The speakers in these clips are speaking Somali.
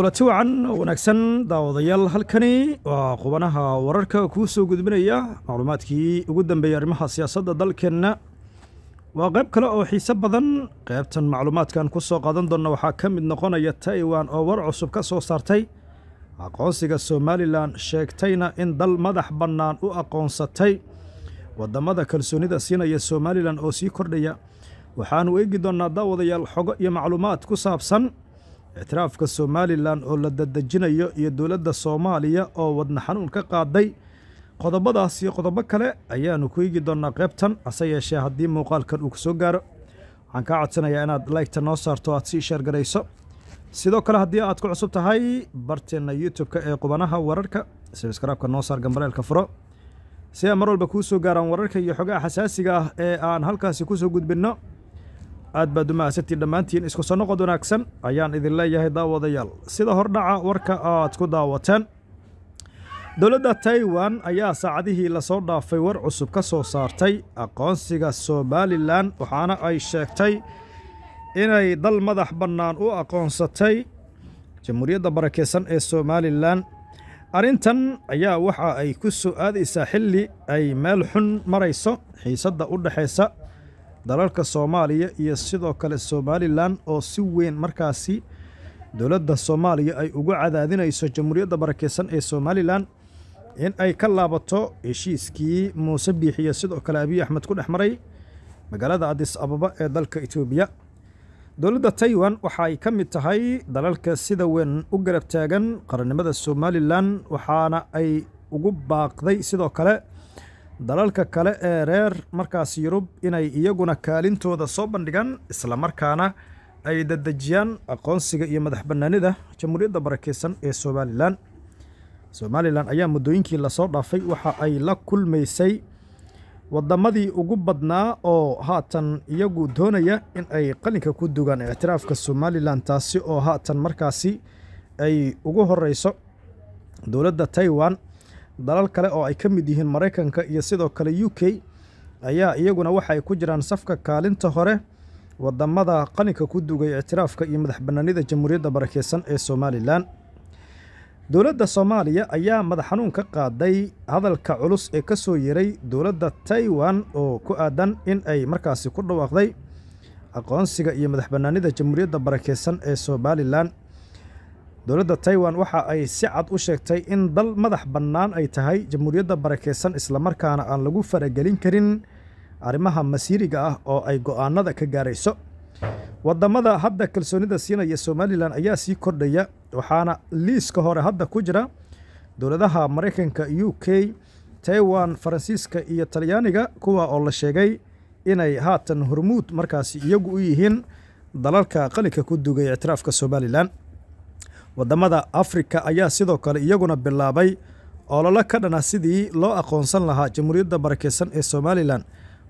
kulanti wacan oo wanaagsan daawadayaal halkani waa qubanaha wararka kuu soo gudbinaya macluumaadkii ugu dambeeyey arrimaha siyaasadda dalkeenna waa qayb kale oo xiise badan qaybtan macluumaadkan ku soo qaadan doonna waxaa ka mid noqonaya taiwan oo war cusub ka soo saartay aqoonsiga somalilan sheegtayna in dal madax bannaan u aqoonsatay waddamada kalsoonida siinaya somalilan oo sii kordhaya waxaannu eegi doonnaa daawadayaal xogo iyo macluumaad ku saabsan ictiraafka somalilan oo la dadejinayo iyo dowladda soomaaliya oo wadna xanuun ka qaaday qodobadaas iyo qodobo kale ayaanu ku eegi doonnaa qaybtan hase yeeshee haddii muuqaalkan uu ka gaaro waxaan kaa codsanayaa inaad laygta noo saarto aad sii sheergarayso sidoo kale haddii aad ku cusub tahay barteenna youtub-ka ee qubanaha wararka sibiskraabka noo saar gambaleelka furo si aan mar walba kuu soo gaaraan wararka iyo xogaha xasaasiga ah ee aan halkaasi ku soo gudbinno aad baad u mahadsantiin dhammaantiin isku soo noqod wanaagsan ayaan idin leeyahay daawadayaal sida hordhaca warka aad ku daawateen dowladda taiwan ayaa saacadihii lasoo dhaafay war cusub ka soo saartay aqoonsiga somalilan waxaana ay sheegtay inay dal madax bannaan u aqoonsatay jamhuuriyadda barakeysan ee somalilan arrintan ayaa waxa ay ku soo aadaysaa xilli ay meel xun marayso xiisadda u dhexaysa dalalka soomaaliya iyo sidoo kale somalilan oo si weyn markaasi dowladda soomaaliya ay ugu cadaadinayso jamhuuriyadda barakeysan ee somalilan in ay ka laabato heshiiskii muuse biixiyo sidoo kale abiy axmed ku dhex maray magaalada adis ababa ee dalka etoobiya dowladda taiwan waxa ay ka mid tahay dalalka sida weyn u garab taagan qarannimada somalilan waxaana ay ugu baaqday sidoo kale dalalka kale ee reer markaas yurub inay iyaguna kaalintooda soo bandhigaan isla markaana ay dadejiyaan aqoonsiga iyo madax bannaanida jamhuuriyadda barakeysan ee somalilan somalilan ayaa muddooyinkii lasoo dhaafay waxa ay la kulmaysay waddamadii ugu badnaa oo haatan iyagu doonaya in ay qalinka ku dugaan ictiraafka somalilan taasi oo haatan markaasi ay ugu horeyso dowladda taiwan dalal kale oo ay ka mid yihiin mareykanka iyo sidoo kale u k ayaa iyaguna waxa ku jiraan safka kaalinta hore wadamada qaninka ku dugay ictiraafka iyo madax banaanida jamhuuriyadda barakeysan ee somalilan dowladda soomaaliya ayaa madax ka qaaday hadalka culus ee ka soo yiray dowladda taiwan oo ku aadan in ay markaasi ku dhawaaqday aqoonsiga iyo madax banaanida jamhuuriyadda barakeysan ee somalilan dowladda taiwan waxa ay si cad u sheegtay in dal madax bannaan ay tahay jamhuuriyadda barakeysan islamarkaana aan lagu faragelin karin arrimaha masiiriga ah oo ay go'aanada ka gaarayso waddamada hadda kalsoonida siinaya somalilan ayaa sii kordhaya waxaana liiska hore hadda ku jira dowladaha maraykanka u k taiwan faransiiska iyo talyaaniga kuwa oo la sheegay inay haatan hormuud markaasi iyagu u yihiin dalalka qalinka ku dugay ictiraafka somalilan waddamada afrika ayaa sidoo kale iyaguna bilaabay ololo ka dhana sidii loo aqoonsan lahaa jamhuuriyadda barakeysan ee somalilan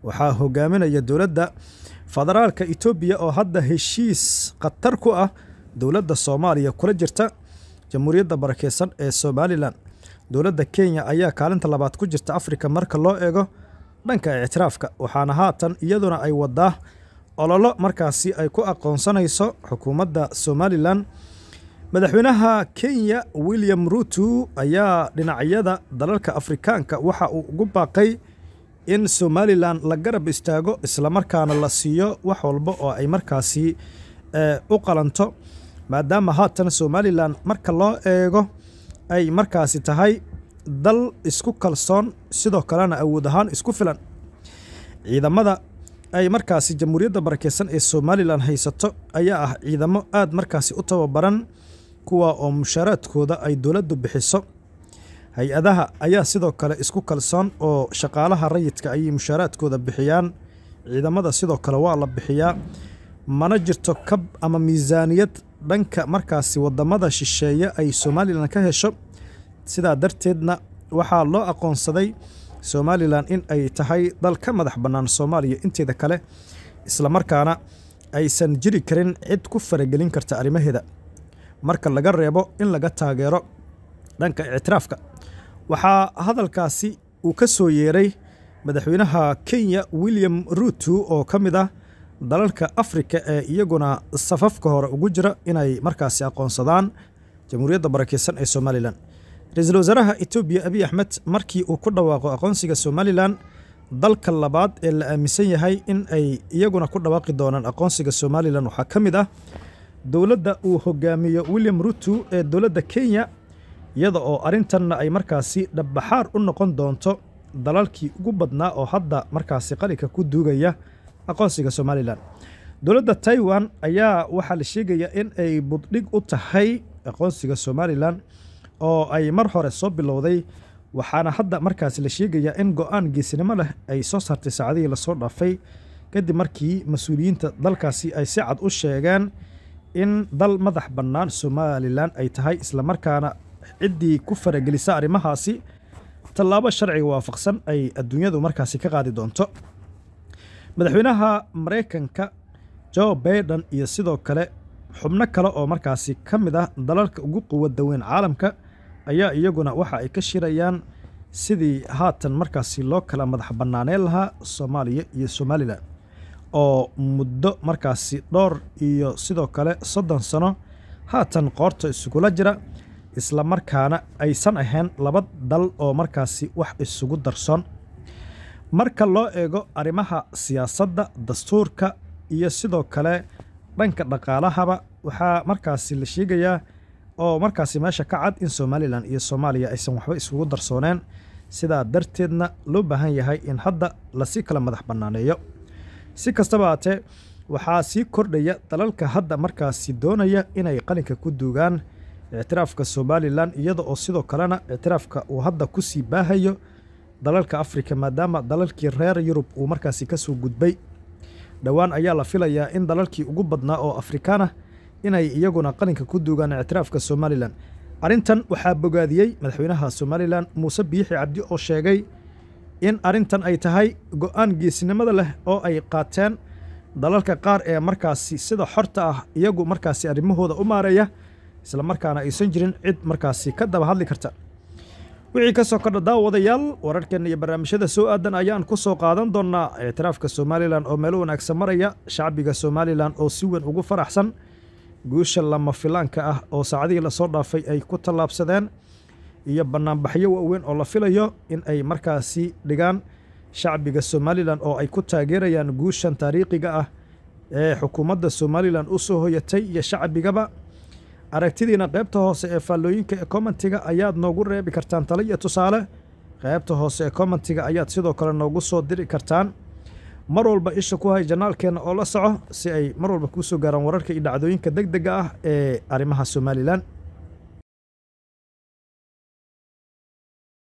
waxaa hogaaminaya dowladda federaalka etoobiya oo hadda heshiis khatar ku ah dowladda soomaaliya kula jirta jamhuuriyadda barakeysan ee somalilan dowladda kenya ayaa kaalinta labaad ku jirta afrika marka loo eego dhanka ictiraafka waxaana haatan iyaduna ay wadaa ololo markaasi ay ku aqoonsanayso xukuumadda somalilan madaxweynaha kenya william ruto ayaa dhinacyada dalalka afrikaanka waxa uu ugu baaqay in somalilan la garab istaago islamarkaana la siiyo wax walba oo ay markaasi eh, u qalanto maadaama haatan somalilan marka loo eego ay markaasi tahay dal isku kalsoon sidoo kalena awood ahaan isku filan ciidamada ay markaasi jamhuuriyadda barakeysan ee somalilan haysato ayaa ah ciidamo aad markaasi u tababaran kuwa oo mushaaraadkooda ay dowladdu bixiso hay-adaha ayaa sidoo kale isku kalsoon oo shaqaalaha rayidka ayay mushaaraadkooda bixiyaan ciidamada sidoo kale waa la bixiyaa mana jirto kab ama miisaaniyad dhanka markaasi waddamada shisheeye ay somalilan ka hesho sidaa darteedna waxaa loo aqoonsaday somalilan in ay tahay dal ka madax bannaan soomaaliya inteeda kale islamarkaana aysan jiri karin cid ku faragelin karta arrimaheeda marka laga reebo in laga taageero dhanka ictiraafka waxaa hadalkaasi uu ka soo yeeray madaxweynaha kenya william ruutu oo ka mid ah dalalka afrika ee iyaguna safafka hore ugu jira inay markaasi aqoonsadaan jamhuuriyadda barakeysan ee somalilan ra-iisul wasaaraha etoobiya abiy axmed markii uu ku dhawaaqo aqoonsiga somalilan dalka labaad ee la aaminsan yahay in ay iyaguna ku dhawaaqi doonaan aqoonsiga somalilan waxaa ka mid ah dowladda uu hoggaamiyo william rutu ee dowladda kenya iyada oo arrintanna ay markaasi dhabbaxaar u noqon doonto dalalkii ugu badnaa oo hadda markaasi qalinka ku duugaya aqoonsiga somalilan dowladda taiwan ayaa waxaa la sheegayaa in ay buddhig u tahay aqoonsiga somalilan oo ay mar hore soo bilowday waxaana hadda markaasi la sheegayaa in go-aan geesinimo leh ay soo saartay saacadihii lasoo dhaafay kadib markii mas-uuliyiinta dalkaasi ay si cad u sheegeen in dal madax bannaan somalilan ay tahay islamarkaana ciddii ku faragelisa arrimahaasi tallaabo sharciga waafaqsan ay adduunyadu markaasi ka qaadi doonto madaxweynaha maraykanka jo baiden iyo sidoo kale xubno kale oo markaasi ka mid ah dalalka ugu quwadda weyn caalamka ayaa iyaguna waxa ay ka shirayaan sidii haatan markaasi loo kala madax bannaaneen lahaa soomaaliya iyo somalilan oo muddo markaasi dhowr iyo sidoo kale soddon sano haatan qoorta isugula jira isla markaana aysan ahayn laba dal oo markaasi wax isugu darsoon marka loo eego arrimaha siyaasadda dastuurka iyo sidoo kale dhanka dhaqaalahaba waxaa markaasi la sheegayaa oo markaasi meesha ka cad in somalilan iyo soomaaliya aysan waxba isugu darsooneen sidaa darteedna loo baahan yahay in hadda lasii kala madax bannaaneeyo si kastaba haatee waxaa sii kordhaya dalalka hadda markaasi doonaya inay qalinka ku duugaan ictiraafka somalilan iyada oo sidoo kalena ictiraafka uu hadda ku sii baahayo dalalka afrika maadaama dalalkii reer yurub uu markaasi kasoo gudbay dhowaan ayaa la filayaa in dalalkii ugu badnaa oo afrikaan ah inay iyaguna qalinka ku duugaan ictiraafka somalilan arrintan waxaa bogaadiyey madaxweynaha somalilan muuse biixi cabdi oo sheegay in arrintan ay tahay go'aan geesinimada leh oo ay qaateen dalalka qaar ee markaasi sida xorta ah iyagu markaasi arrimahooda u maareeya isla markaana aysan jirin cid markaasi ka daba hadli karta wixii ka soo kordha daawadayaal wararkeenna iyo barnaamijyada soo aadan ayaan ku soo qaadan doonnaa ictiraafka somalilan oo meelo wanaagsan maraya shacbiga somalilan oo si weyn ugu faraxsan guusha lama filaanka ah oo saacadihii lasoo dhaafay ay ku tallaabsadeen iyo bannaanbaxyo waaweyn oo la filayo in ay markaasi dhigaan shacbiga somalilan oo ay ku taageerayaan guushan taariikhiga ah ee xukuumadda somalilan u soo hoyatay iyo shacbigaba aragtidiina qaybta hoose ee faallooyinka ee commentiga ayaad noogu reebi kartaan tala iyo tusaale qaybta hoose ee commentiga ayaad sidoo kale noogu soo diri kartaan mar walba isha ku hay janaalkeenna oo la soco si ay mar walba kuu soo gaaraan wararka iyo dhacdooyinka deg dega ah ee arrimaha somalilan